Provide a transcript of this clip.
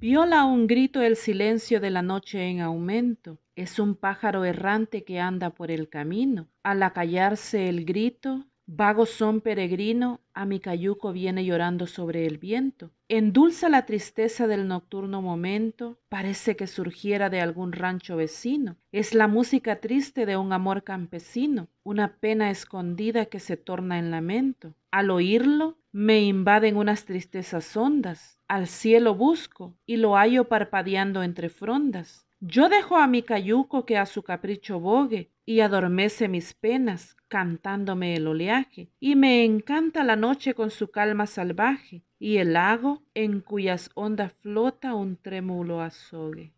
Viola un grito el silencio de la noche en aumento. Es un pájaro errante que anda por el camino. Al acallarse el grito, vago son peregrino, a mi cayuco viene llorando sobre el viento. Endulza la tristeza del nocturno momento, parece que surgiera de algún rancho vecino. Es la música triste de un amor campesino, una pena escondida que se torna en lamento. Al oírlo, me invaden unas tristezas hondas, al cielo busco y lo hallo parpadeando entre frondas. Yo dejo a mi cayuco que a su capricho bogue y adormece mis penas cantándome el oleaje, y me encanta la noche con su calma salvaje y el lago en cuyas ondas flota un trémulo azogue.